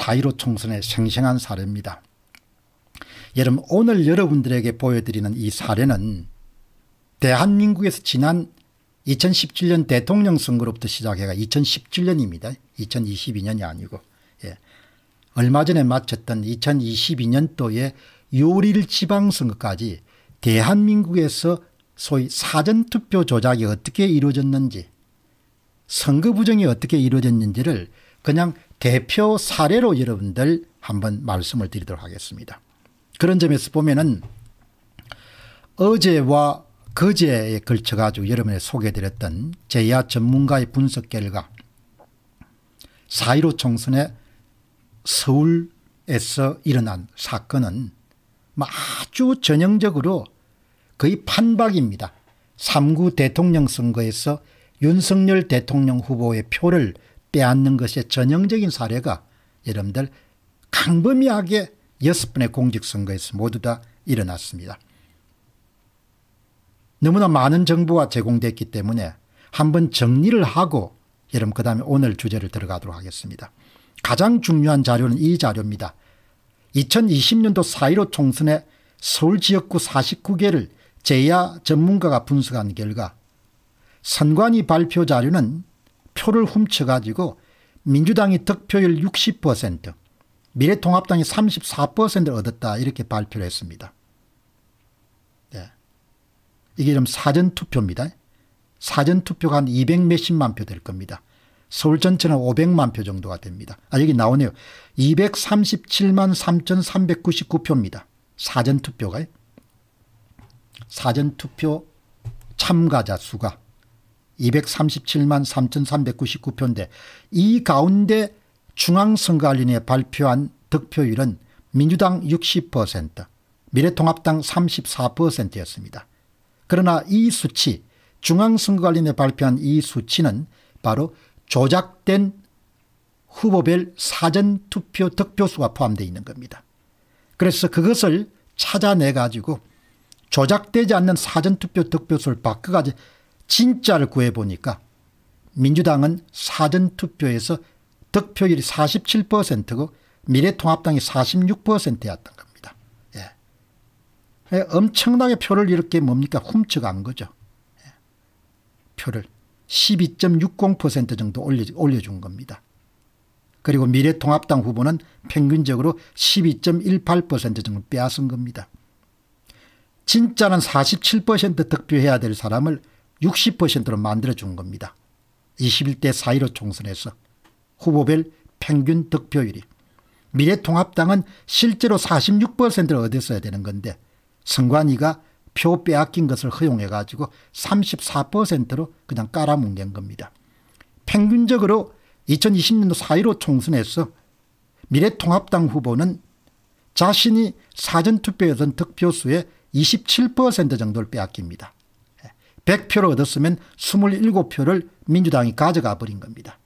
4.15 총선의 생생한 사례입니다. 여러분 오늘 여러분들에게 보여드리는 이 사례는 대한민국에서 지난 2017년 대통령 선거로부터 시작해가 2017년입니다. 2022년이 아니고 예. 얼마 전에 마쳤던 2022년도에 6월 1 지방선거까지 대한민국에서 소위 사전투표 조작이 어떻게 이루어졌는지 선거 부정이 어떻게 이루어졌는지를 그냥 대표 사례로 여러분들 한번 말씀을 드리도록 하겠습니다. 그런 점에서 보면은 어제와 그제에 걸쳐 가지고 여러분에 소개드렸던 제야 전문가의 분석 결과 4.15 총선에 서울에서 일어난 사건은 뭐 아주 전형적으로 거의 판박입니다. 3구 대통령 선거에서 윤석열 대통령 후보의 표를 빼앗는 것의 전형적인 사례가 여러분들 강범위하게 여섯 번의 공직선거에서 모두 다 일어났습니다. 너무나 많은 정보가 제공됐기 때문에 한번 정리를 하고 여러분 그 다음에 오늘 주제를 들어가도록 하겠습니다. 가장 중요한 자료는 이 자료입니다. 2020년도 4.15 총선에 서울 지역구 49개를 제야 전문가가 분석한 결과 선관위 발표 자료는 표를 훔쳐가지고 민주당이 득표율 60% 미래통합당이 34%를 얻었다 이렇게 발표를 했습니다. 네. 이게 좀 사전투표입니다. 사전투표가 한200 몇십만 표 될 겁니다. 서울 전체는 500만 표 정도가 됩니다. 아 여기 나오네요. 237만 3,399표입니다. 사전투표가 사전투표 참가자 수가 237만 3,399표인데 이 가운데 중앙선거관리위원회 발표한 득표율은 민주당 60%, 미래통합당 34%였습니다. 그러나 이 수치, 중앙선거관리위원회 발표한 이 수치는 바로 조작된 후보별 사전투표 득표수가 포함되어 있는 겁니다. 그래서 그것을 찾아내 가지고 조작되지 않는 사전투표 득표수를 바꿔가지고 진짜를 구해보니까 민주당은 사전투표에서 득표율이 47%고 미래통합당이 46%였던 겁니다. 예. 예. 엄청나게 표를 이렇게 뭡니까 훔쳐간 거죠. 예. 표를 12.60% 정도 올려, 올려준 겁니다. 그리고 미래통합당 후보는 평균적으로 12.18% 정도 빼앗은 겁니다. 진짜는 47% 득표해야 될 사람을 60%로 만들어준 겁니다. 21대 4.15 총선에서 후보별 평균 득표율이 미래통합당은 실제로 46%를 얻었어야 되는 건데 선관위가 표 빼앗긴 것을 허용해가지고 34%로 그냥 깔아뭉갠 겁니다. 평균적으로 2020년도 4.15 총선에서 미래통합당 후보는 자신이 사전투표였던 에 득표수의 27% 정도를 빼앗깁니다. 100표를 얻었으면 27표를 민주당이 가져가 버린 겁니다.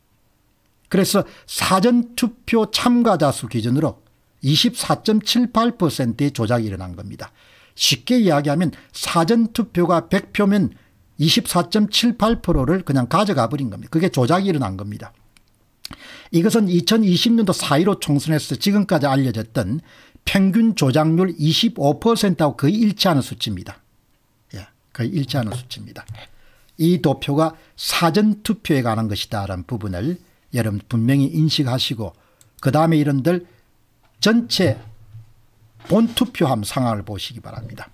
그래서 사전투표 참가자 수 기준으로 24.78%의 조작이 일어난 겁니다. 쉽게 이야기하면 사전투표가 100표면 24.78%를 그냥 가져가 버린 겁니다. 그게 조작이 일어난 겁니다. 이것은 2020년도 4.15 총선에서 지금까지 알려졌던 평균 조작률 25%하고 거의 일치하는 수치입니다. 거의 일치하는 수치입니다. 이 도표가 사전투표에 관한 것이다라는 부분을 여러분 분명히 인식하시고 그 다음에 이런들 전체 본투표함 상황을 보시기 바랍니다.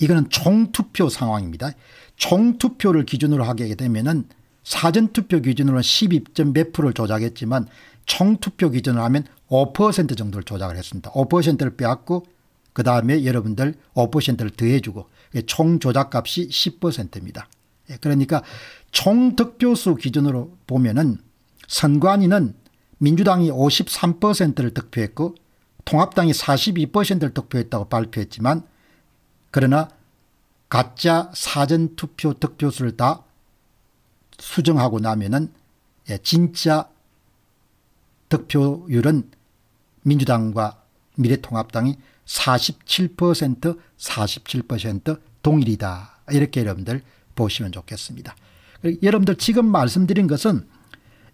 이거는 총투표 상황입니다. 총투표를 기준으로 하게 되면은 사전투표 기준으로는 12.몇 프로를 조작했지만 총투표 기준으로 하면 5% 정도를 조작을 했습니다. 5%를 빼앗고 그 다음에 여러분들 5%를 더해주고 예, 총 조작값이 10%입니다. 예, 그러니까 총 득표수 기준으로 보면은 선관위는 민주당이 53%를 득표했고 통합당이 42%를 득표했다고 발표했지만 그러나 가짜 사전투표 득표수를 다 수정하고 나면은 예, 진짜 득표율은 민주당과 미래통합당이 47% 47% 동일이다. 이렇게 여러분들 보시면 좋겠습니다. 여러분들 지금 말씀드린 것은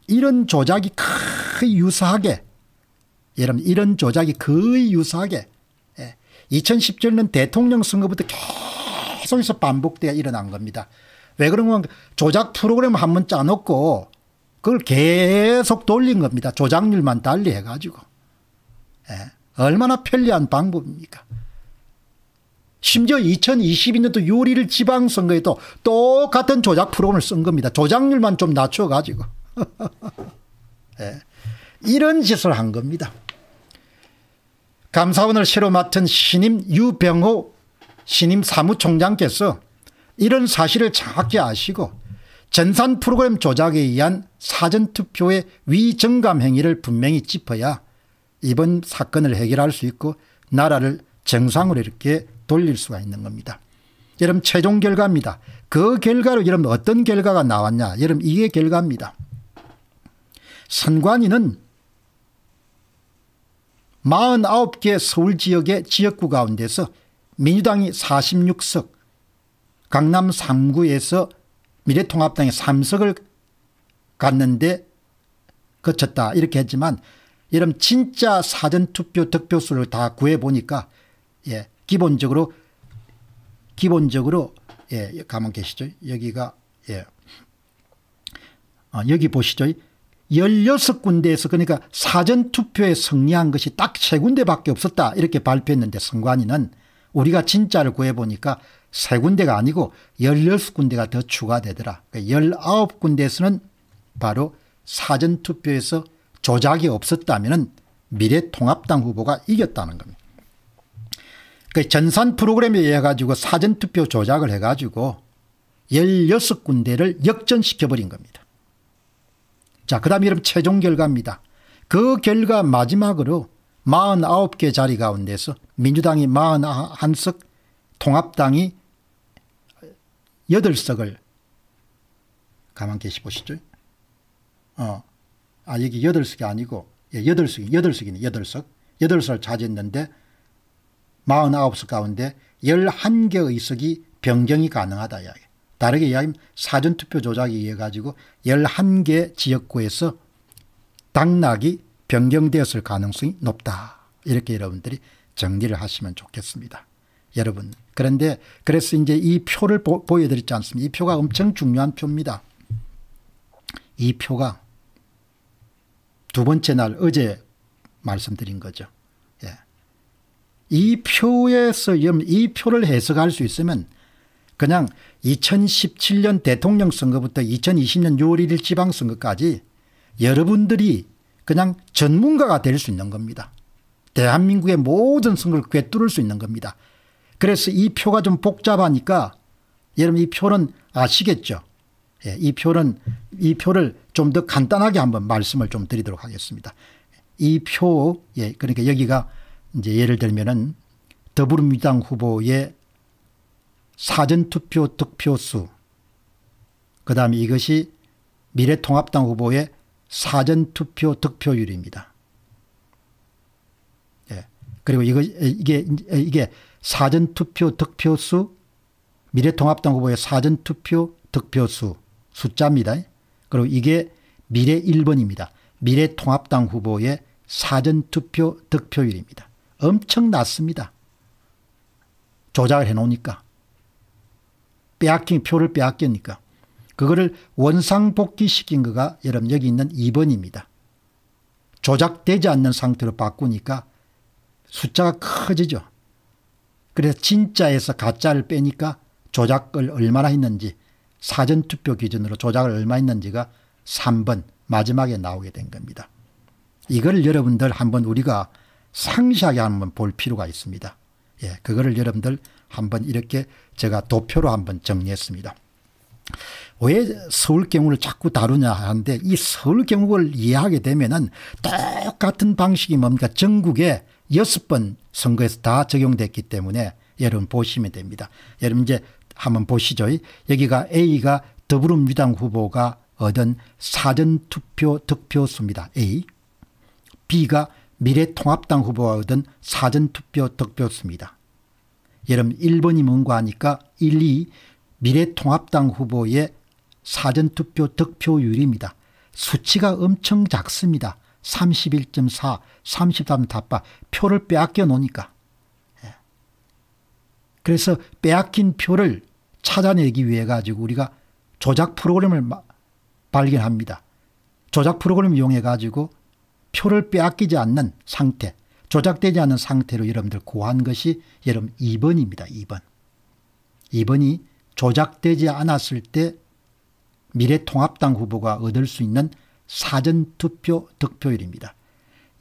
이런 조작이 거의 유사하게 여러분 이런 조작이 거의 유사하게 2017년 예, 대통령 선거부터 계속해서 반복되어 일어난 겁니다. 왜 그러면 조작 프로그램 한 번 짜놓고 그걸 계속 돌린 겁니다. 조작률만 달리 해가지고. 예. 얼마나 편리한 방법입니까? 심지어 2022년도 6월 1 지방선거에도 똑같은 조작 프로그램을 쓴 겁니다. 조작률만 좀 낮춰가지고. 네. 이런 짓을 한 겁니다. 감사원을 새로 맡은 신임 유병호 신임 사무총장께서 이런 사실을 정확히 아시고 전산 프로그램 조작에 의한 사전투표의 위정감 행위를 분명히 짚어야 이번 사건을 해결할 수 있고 나라를 정상으로 이렇게 돌릴 수가 있는 겁니다. 여러분 최종 결과입니다. 그 결과로 여러분 어떤 결과가 나왔냐. 여러분 이게 결과입니다. 선관위는 49개 서울 지역의 지역구 가운데서 민주당이 46석, 강남 3구에서 미래통합당이 3석을 갔는데 거쳤다 이렇게 했지만 여러분 진짜 사전투표 득표수를 다 구해보니까 예, 기본적으로 기본적으로 예, 가만 계시죠. 여기가 예. 아, 여기 보시죠. 16군데에서 그러니까 사전투표에 승리한 것이 딱 세군데밖에 없었다 이렇게 발표했는데 선관위는 우리가 진짜를 구해보니까 세군데가 아니고 16군데가 더 추가되더라. 그러니까 19군데에서는 바로 사전투표에서 조작이 없었다면 미래통합당 후보가 이겼다는 겁니다. 그 전산 프로그램에 의해 가지고 사전투표 조작을 해 가지고 16군데를 역전시켜 버린 겁니다. 자, 그다음 이름 최종 결과입니다. 그 결과 마지막으로 49개 자리 가운데서 민주당이 41석, 통합당이 8석을 가만 계시 보시죠. 어, 아, 여기 8 석이 아니고, 예, 여 석이, 여 석이네, 8 석. 여 석을 차지했는데, 49석 가운데 11개의 석이 변경이 가능하다 이야기. 다르게 이야기하면 사전투표 조작에 의해 가지고 11개 지역구에서 당락이 변경되었을 가능성이 높다. 이렇게 여러분들이 정리를 하시면 좋겠습니다. 여러분 그런데 그래서 이제 이 표를 보, 여드렸지 않습니까? 이 표가 엄청 중요한 표입니다. 이 표가 두 번째 날 어제 말씀드린 거죠. 예. 이 표에서 이 표를 해석할 수 있으면 그냥 2017년 대통령 선거부터 2020년 6월 1일 지방선거까지 여러분들이 그냥 전문가가 될 수 있는 겁니다. 대한민국의 모든 선거를 꿰뚫을 수 있는 겁니다. 그래서 이 표가 좀 복잡하니까 여러분 이 표는 아시겠죠? 예, 이 표는 이 표를 좀 더 간단하게 한번 말씀을 좀 드리도록 하겠습니다. 이 표, 예, 그러니까 여기가 이제 예를 들면은 더불어민주당 후보의 사전투표 득표수, 그 다음에 이것이 미래통합당 후보의 사전투표 득표율입니다. 예. 그리고 이거, 이게, 이게 사전투표 득표수, 미래통합당 후보의 사전투표 득표수 숫자입니다. 그리고 이게 미래 1번입니다. 미래통합당 후보의 사전투표 득표율입니다. 엄청 낮습니다. 조작을 해놓으니까. 빼앗긴 표를 빼앗겼니까. 그거를 원상복귀시킨 거가 여러분 여기 있는 2번입니다. 조작되지 않는 상태로 바꾸니까 숫자가 커지죠. 그래서 진짜에서 가짜를 빼니까 조작을 얼마나 했는지 사전투표 기준으로 조작을 얼마 했는지가 3번 마지막에 나오게 된 겁니다. 이걸 여러분들 한번 우리가 상시하게 한번 볼 필요가 있습니다. 예, 그거를 여러분들 한번 이렇게 제가 도표로 한번 정리했습니다. 왜 서울 경우를 자꾸 다루냐 하는데 이 서울 경우를 이해하게 되면은 똑같은 방식이 뭡니까 전국에 여번 선거에서 다 적용됐기 때문에 여러분 보시면 됩니다. 여러분 이제 한번 보시죠. 여기가 A가 더불어민주당 후보가 얻은 사전투표 득표수입니다. A. B가 미래통합당 후보가 얻은 사전투표 득표수입니다. 여러분 1번이 뭔가 하니까 1, 2 미래통합당 후보의 사전투표 득표율입니다. 수치가 엄청 작습니다. 31.4, 33답 표를 빼앗겨 놓으니까. 그래서 빼앗긴 표를 찾아내기 위해 가지고 우리가 조작 프로그램을 발견합니다. 조작 프로그램을 이용해 가지고 표를 빼앗기지 않는 상태, 조작되지 않은 상태로 여러분들 고한 것이 여러분 2번입니다. 2번. 2번이 조작되지 않았을 때 미래통합당 후보가 얻을 수 있는 사전투표 득표율입니다.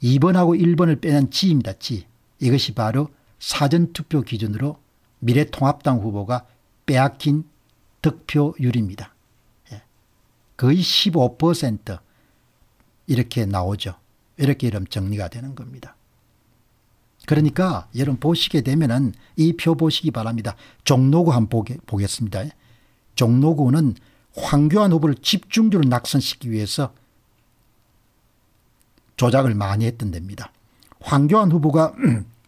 2번하고 1번을 빼낸 지입니다. 지. 이것이 바로 사전투표 기준으로 미래통합당 후보가 빼앗긴 득표율입니다. 예. 거의 15% 이렇게 나오죠. 이렇게 이름 정리가 되는 겁니다. 그러니까 여러분 보시게 되면은 이 표 보시기 바랍니다. 종로구 한번 보겠습니다. 예. 종로구는 황교안 후보를 집중적으로 낙선시키기 위해서 조작을 많이 했던 데입니다. 황교안 후보가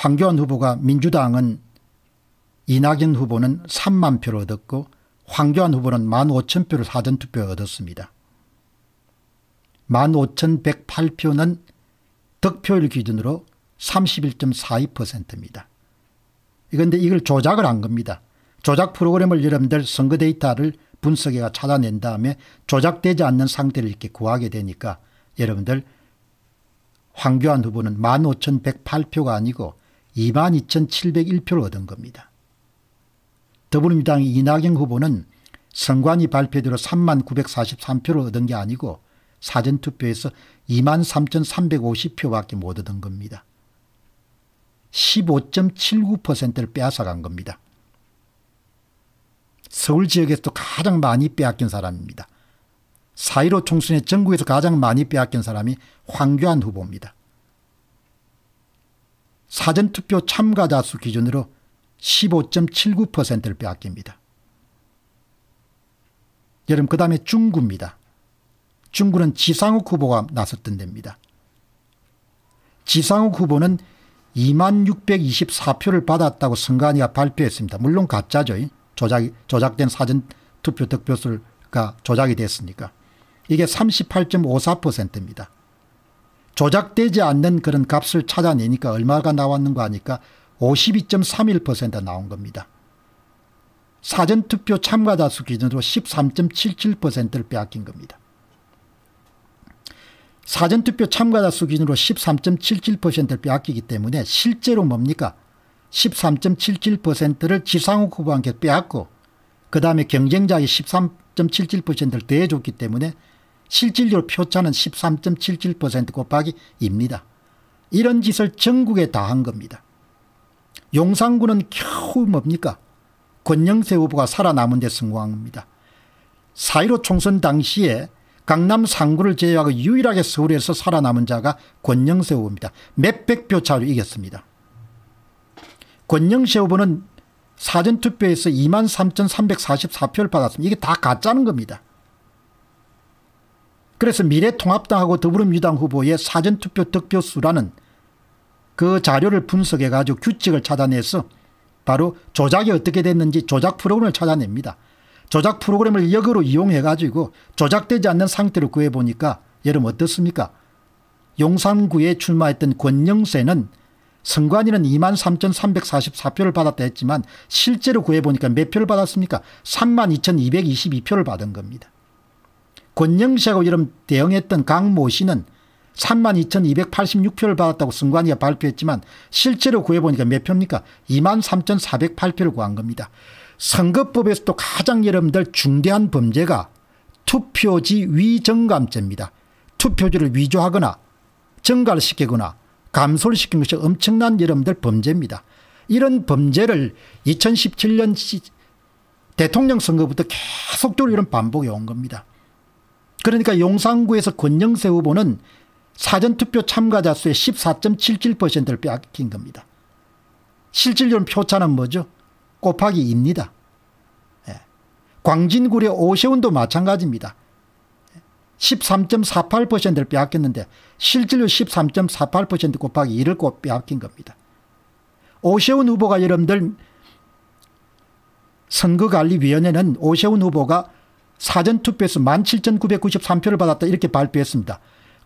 황교안 후보가 민주당은 이낙연 후보는 3만 표를 얻었고 황교안 후보는 1만 5천 표를 사전투표에 얻었습니다. 1만 5,108표는 득표율 기준으로 31.42%입니다. 그런데 이걸 조작을 한 겁니다. 조작 프로그램을 여러분들 선거 데이터를 분석해가 찾아낸 다음에 조작되지 않는 상태를 이렇게 구하게 되니까 여러분들 황교안 후보는 15,108표가 아니고 2 2,701표를 얻은 겁니다. 더불어민주당 이낙연 후보는 선관위 발표대로 3 943표를 얻은 게 아니고 사전투표에서 2 3,350표밖에 못 얻은 겁니다. 15.79%를 빼앗아간 겁니다. 서울 지역에서도 가장 많이 빼앗긴 사람입니다. 4.15 총선에 전국에서 가장 많이 빼앗긴 사람이 황교안 후보입니다. 사전투표 참가자수 기준으로 15.79%를 빼앗깁니다. 여러분 그 다음에 중구입니다. 중구는 지상욱 후보가 나섰던 데입니다. 지상욱 후보는 2만 624표를 받았다고 선관위가 발표했습니다. 물론 가짜죠. 조작, 조작된 사전투표 득표수가 조작이 됐으니까. 이게 38.54%입니다. 조작되지 않는 그런 값을 찾아내니까 얼마가 나왔는가 하니까 52.31% 나온 겁니다. 사전투표 참가자 수 기준으로 13.77%를 빼앗긴 겁니다. 사전투표 참가자 수 기준으로 13.77%를 빼앗기기 때문에 실제로 뭡니까? 13.77%를 지상욱 후보한테 빼앗고 그 다음에 경쟁자의 13.77%를 더해줬기 때문에 실질적으로 표차는 13.77% 곱하기 입니다 이런 짓을 전국에 다 한 겁니다. 용산구는 겨우 뭡니까? 권영세 후보가 살아남은 데 성공합니다. 4.15 총선 당시에 강남 상구를 제외하고 유일하게 서울에서 살아남은 자가 권영세 후보입니다. 몇백 표 차로 이겼습니다. 권영세 후보는 사전투표에서 23,344표를 받았습니다. 이게 다 가짜는 겁니다. 그래서 미래통합당하고 더불어민주당 후보의 사전투표 득표수라는 그 자료를 분석해 가지고 규칙을 찾아내서 바로 조작이 어떻게 됐는지 조작 프로그램을 찾아냅니다. 조작 프로그램을 역으로 이용해 가지고 조작되지 않는 상태로 구해 보니까 여러분 어떻습니까? 용산구에 출마했던 권영세는 선관위는 23,344표를 받았다 했지만 실제로 구해보니까 몇 표를 받았습니까? 32,222표를 받은 겁니다. 권영세하고 이름 대응했던 강 모 씨는 32,286표를 받았다고 승관이가 발표했지만 실제로 구해보니까 몇 표입니까? 23,408표를 구한 겁니다. 선거법에서도 가장 여러분들 중대한 범죄가 투표지 위정감죄입니다. 투표지를 위조하거나 증가를 시키거나 감소를 시킨 것이 엄청난 여러분들 범죄입니다. 이런 범죄를 2017년 대통령 선거부터 계속적으로 이런 반복이 온 겁니다. 그러니까 용산구에서 권영세 후보는 사전투표 참가자 수의 14.77%를 빼앗긴 겁니다. 실질적인 표차는 뭐죠? 곱하기 2입니다. 예. 광진구의 오세훈도 마찬가지입니다. 13.48%를 빼앗겼는데 실질로 13.48% 곱하기 2를 곱 빼앗긴 겁니다. 오세훈 후보가 여러분들 선거관리위원회는 오세훈 후보가 사전투표에서 17,993표를 받았다 이렇게 발표했습니다.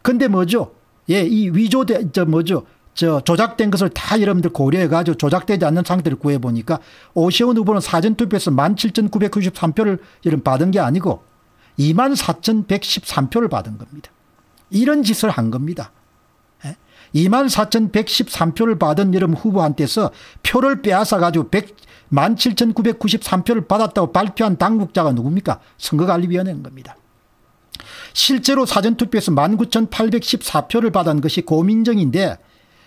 근데 뭐죠? 예, 이 위조대, 저 뭐죠? 저 조작된 것을 다 여러분들 고려해가지고 조작되지 않는 상태를 구해보니까 오세훈 후보는 사전투표에서 17,993표를 여러분 받은 게 아니고 24,113표를 받은 겁니다. 이런 짓을 한 겁니다. 24,113표를 받은 여름 후보한테서 표를 빼앗아가지고 1 0 7 9 9 3표를 받았다고 발표한 당국자가 누굽니까? 선거관리위원회인 겁니다. 실제로 사전투표에서 19,814표를 받은 것이 고민정인데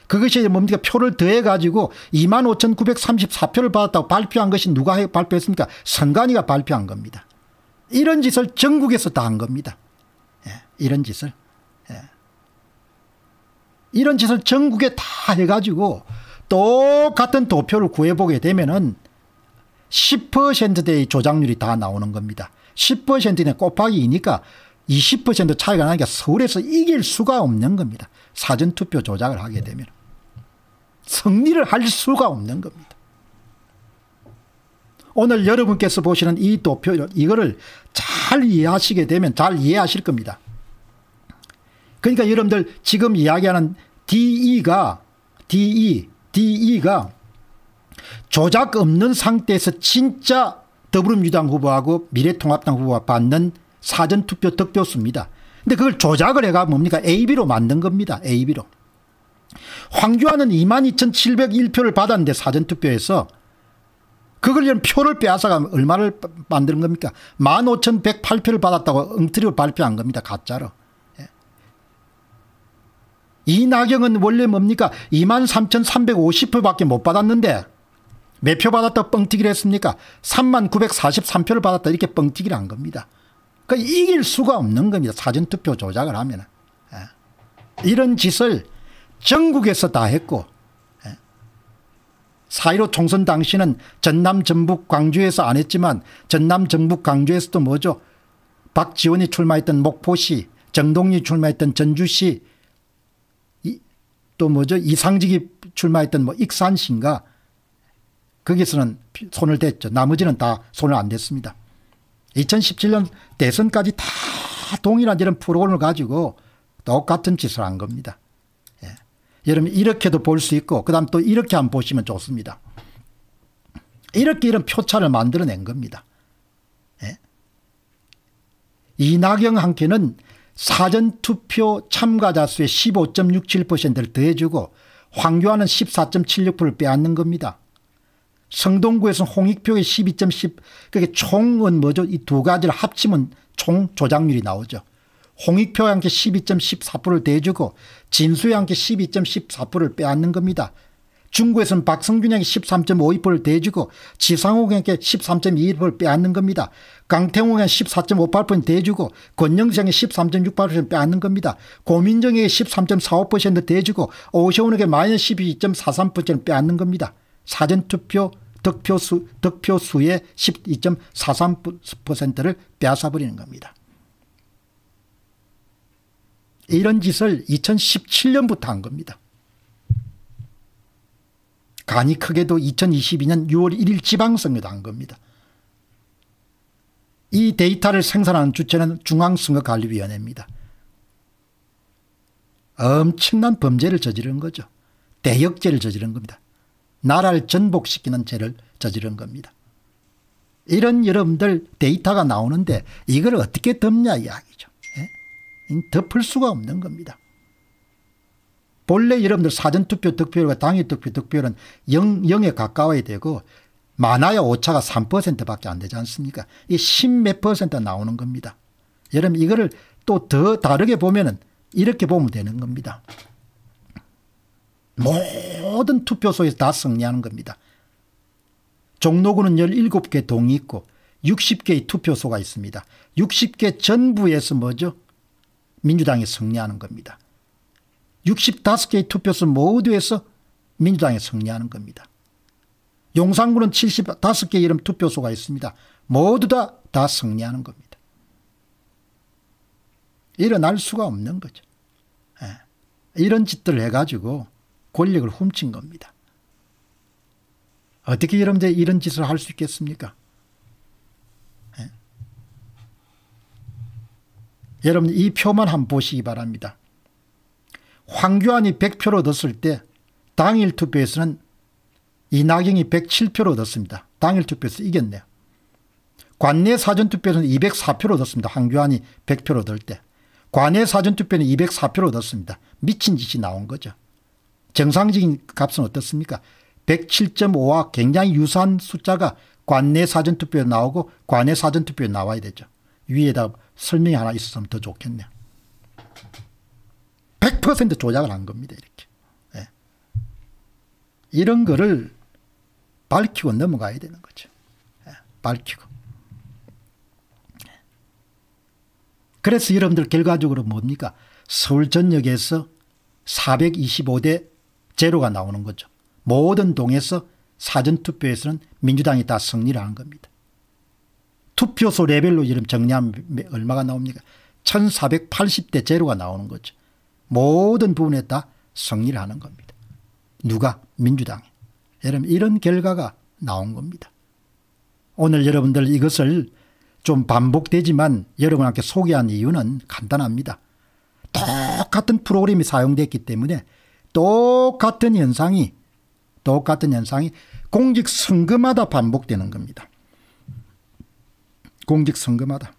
그것이 뭡니까? 표를 더해가지고 25,934표를 받았다고 발표한 것이 누가 발표했습니까? 선관위가 발표한 겁니다. 이런 짓을 전국에서 다 한 겁니다. 예, 이런 짓을. 예. 이런 짓을 전국에 다 해가지고 똑같은 도표를 구해보게 되면은 10%대의 조작률이 다 나오는 겁니다. 10%는 곱하기 2니까 20% 차이가 나니까 서울에서 이길 수가 없는 겁니다. 사전투표 조작을 하게 되면. 승리를 할 수가 없는 겁니다. 오늘 여러분께서 보시는 이 도표, 이거를 잘 이해하시게 되면 잘 이해하실 겁니다. 그러니까 여러분들 지금 이야기하는 DE가 DE, DE가 조작 없는 상태에서 진짜 더불어민주당 후보하고 미래통합당 후보가 받는 사전투표 득표수입니다. 근데 그걸 조작을 해가 뭡니까? AB로 만든 겁니다. AB로. 황교안은 22,701표를 받았는데 사전투표에서 그걸 표를 빼앗아가 얼마를 만드는 겁니까? 15,108표를 받았다고 엉터리로 발표한 겁니다. 가짜로. 이 나경은 원래 뭡니까 23,350표밖에 못 받았는데 몇 표 받았다 뻥튀기를 했습니까 39,943표를 받았다 이렇게 뻥튀기를 한 겁니다 그니까 이길 수가 없는 겁니다 사전투표 조작을 하면 은 예. 이런 짓을 전국에서 다 했고 4.15 예. 총선 당시는 전남 전북 광주에서 안 했지만 전남 전북 광주에서도 뭐죠 박지원이 출마했던 목포시 정동리 출마했던 전주시 또 뭐죠 이상직이 출마했던 뭐 익산 신가 거기서는 손을 댔죠. 나머지는 다 손을 안 댔습니다. 2017년 대선까지 다 동일한 이런 프로그램을 가지고 똑같은 짓을 한 겁니다. 예. 여러분 이렇게도 볼 수 있고 그다음 또 이렇게 한번 보시면 좋습니다. 이렇게 이런 표차를 만들어낸 겁니다. 예. 이낙연 한 끼는 사전투표 참가자 수의 15.67%를 더해주고 황교안은 14.76%를 빼앗는 겁니다. 성동구에서는 홍익표의 12.10 그게 총은 뭐죠? 이 두 가지를 합치면 총 조작률이 나오죠. 홍익표와 함께 12.14%를 대주고 진수와 함께 12.14%를 빼앗는 겁니다. 중국에서는 박성균에게 13.52%를 대주고 지상욱에게 13.21%를 빼앗는 겁니다. 강태웅에게 14.58%를 대주고 권영생에게 13.68%를 빼앗는 겁니다. 고민정에게 13.45%를 대주고 오세훈에게 마이너스 12.43%를 빼앗는 겁니다. 사전투표 득표수, 득표수의 12.43%를 빼앗아버리는 겁니다. 이런 짓을 2017년부터 한 겁니다. 간이 크게도 2022년 6월 1일 지방선거도 한 겁니다. 이 데이터를 생산하는 주체는 중앙선거관리위원회입니다. 엄청난 범죄를 저지른 거죠. 대역죄를 저지른 겁니다. 나라를 전복시키는 죄를 저지른 겁니다. 이런 여러분들 데이터가 나오는데 이걸 어떻게 덮냐 이야기죠. 예? 덮을 수가 없는 겁니다. 본래 여러분들 사전투표 득표율과 당일투표 득표율은 0, 0에 가까워야 되고 많아야 오차가 3%밖에 안 되지 않습니까? 이 10 몇 퍼센트 나오는 겁니다. 여러분 이거를 또 더 다르게 보면은 이렇게 보면 되는 겁니다. 모든 투표소에서 다 승리하는 겁니다. 종로구는 17개 동이 있고 60개의 투표소가 있습니다. 60개 전부에서 뭐죠? 민주당이 승리하는 겁니다. 65개의 투표수 모두에서 민주당이 승리하는 겁니다. 용산구는 75개 이름 투표소가 있습니다. 모두 다, 다 승리하는 겁니다. 일어날 수가 없는 거죠. 예. 이런 짓들을 해가지고 권력을 훔친 겁니다. 어떻게 여러분들 이런 짓을 할 수 있겠습니까? 예. 여러분 이 표만 한번 보시기 바랍니다. 황교안이 100표를 얻었을 때 당일 투표에서는 이낙연이 107표를 얻었습니다. 당일 투표에서 이겼네요. 관내 사전투표에서는 204표를 얻었습니다. 황교안이 100표를 얻을 때. 관내 사전투표는 204표를 얻었습니다. 미친 짓이 나온 거죠. 정상적인 값은 어떻습니까? 107.5와 굉장히 유사한 숫자가 관내 사전투표에 나오고 관내 사전투표에 나와야 되죠. 위에다 설명이 하나 있었으면 더 좋겠네요. 100% 조작을 한 겁니다. 이렇게. 예. 이런 거를 밝히고 넘어가야 되는 거죠. 예. 밝히고. 예. 그래서 여러분들 결과적으로 뭡니까? 서울 전역에서 425대 제로가 나오는 거죠. 모든 동에서 사전투표에서는 민주당이 다 승리를 한 겁니다. 투표소 레벨로 이름 정리하면 얼마가 나옵니까? 1480대 제로가 나오는 거죠. 모든 부분에 다 승리를 하는 겁니다. 누가? 민주당이. 여러분 이런 결과가 나온 겁니다. 오늘 여러분들 이것을 좀 반복되지만 여러분한테 소개한 이유는 간단합니다. 똑같은 프로그램이 사용됐기 때문에 똑같은 현상이 똑같은 현상이 공직선거마다 반복되는 겁니다. 공직선거마다.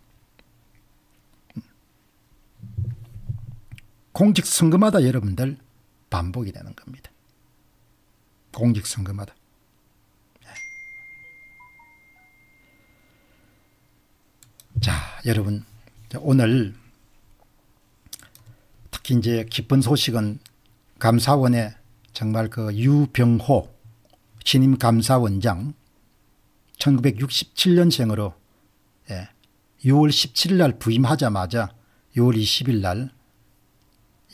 공직선거마다 여러분들 반복이 되는 겁니다. 공직선거마다. 네. 자, 여러분 오늘 특히 이제 기쁜 소식은 감사원의 정말 그 유병호 신임 감사원장 1967년생으로 예, 6월 17일 날 부임하자마자 6월 20일 날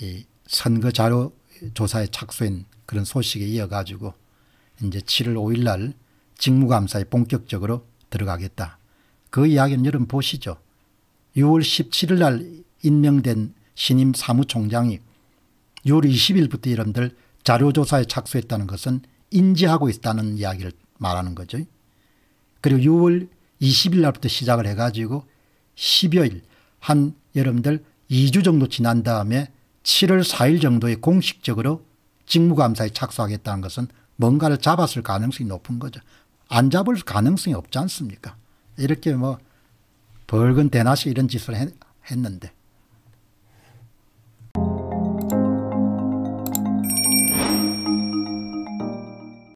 이 선거 자료 조사에 착수한 그런 소식에 이어가지고 이제 7월 5일 날 직무감사에 본격적으로 들어가겠다. 그 이야기는 여러분 보시죠. 6월 17일 날 임명된 신임 사무총장이 6월 20일부터 여러분들 자료조사에 착수했다는 것은 인지하고 있다는 이야기를 말하는 거죠. 그리고 6월 20일 날부터 시작을 해가지고 10여일 한 여러분들 2주 정도 지난 다음에 7월 4일 정도에 공식적으로 직무감사에 착수하겠다는 것은 뭔가를 잡았을 가능성이 높은 거죠. 안 잡을 가능성이 없지 않습니까? 이렇게 뭐 벌금 대낮이 이런 짓을 했, 했는데